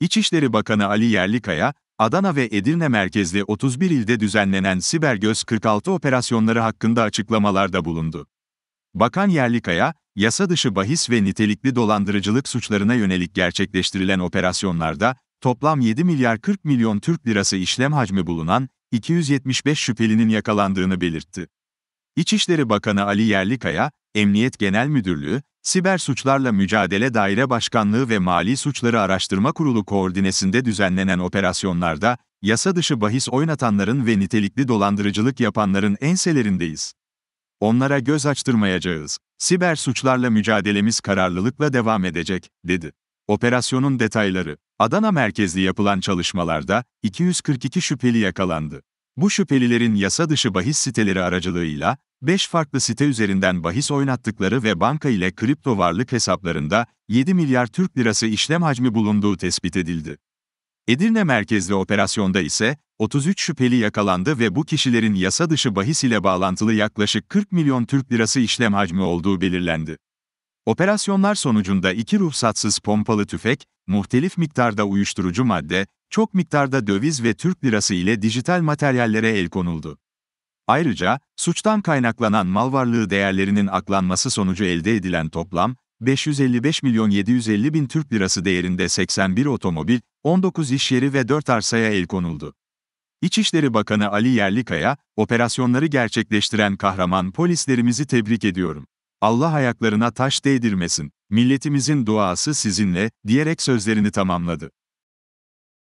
İçişleri Bakanı Ali Yerlikaya, Adana ve Edirne merkezli 31 ilde düzenlenen Siber Göz 46 operasyonları hakkında açıklamalarda bulundu. Bakan Yerlikaya, yasa dışı bahis ve nitelikli dolandırıcılık suçlarına yönelik gerçekleştirilen operasyonlarda toplam 7 milyar 40 milyon Türk lirası işlem hacmi bulunan 275 şüphelinin yakalandığını belirtti. İçişleri Bakanı Ali Yerlikaya, Emniyet Genel Müdürlüğü, Siber Suçlarla Mücadele Daire Başkanlığı ve Mali Suçları Araştırma Kurulu koordinesinde düzenlenen operasyonlarda, yasa dışı bahis oynatanların ve nitelikli dolandırıcılık yapanların enselerindeyiz. Onlara göz açtırmayacağız. Siber suçlarla mücadelemiz kararlılıkla devam edecek, dedi. Operasyonun detayları, Adana merkezli yapılan çalışmalarda 242 şüpheli yakalandı. Bu şüphelilerin yasa dışı bahis siteleri aracılığıyla 5 farklı site üzerinden bahis oynattıkları ve banka ile kripto varlık hesaplarında 7 milyar Türk lirası işlem hacmi bulunduğu tespit edildi. Edirne merkezli operasyonda ise 33 şüpheli yakalandı ve bu kişilerin yasa dışı bahis ile bağlantılı yaklaşık 40 milyon Türk lirası işlem hacmi olduğu belirlendi. Operasyonlar sonucunda iki ruhsatsız pompalı tüfek, muhtelif miktarda uyuşturucu madde, çok miktarda döviz ve Türk lirası ile dijital materyallere el konuldu. Ayrıca, suçtan kaynaklanan mal varlığı değerlerinin aklanması sonucu elde edilen toplam, 555 milyon 750 bin Türk lirası değerinde 81 otomobil, 19 iş yeri ve 4 arsaya el konuldu. İçişleri Bakanı Ali Yerlikaya, operasyonları gerçekleştiren kahraman polislerimizi tebrik ediyorum. Allah ayaklarına taş değdirmesin, milletimizin duası sizinle, diyerek sözlerini tamamladı.